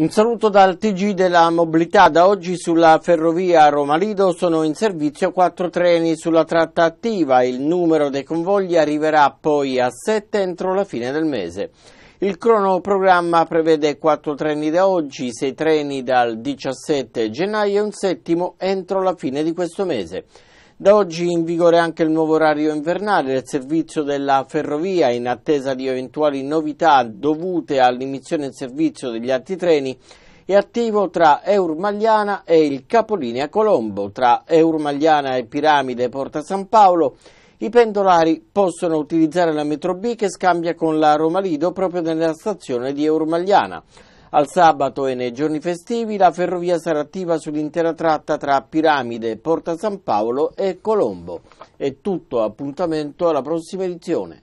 Un saluto dal TG della mobilità. Da oggi sulla ferrovia Roma-Lido sono in servizio quattro treni sulla tratta attiva. Il numero dei convogli arriverà poi a sette entro la fine del mese. Il cronoprogramma prevede quattro treni da oggi, sei treni dal 17 gennaio e un settimo entro la fine di questo mese. Da oggi in vigore anche il nuovo orario invernale del servizio della ferrovia in attesa di eventuali novità dovute all'emissione in servizio degli altri treni è attivo tra Eurmagliana e il capolinea Colombo. Tra Eurmagliana e Piramide Porta San Paolo i pendolari possono utilizzare la metro B che scambia con la Roma Lido proprio nella stazione di Eurmagliana. Al sabato e nei giorni festivi la ferrovia sarà attiva sull'intera tratta tra Piramide, Porta San Paolo e Colombo. È tutto, appuntamento alla prossima edizione.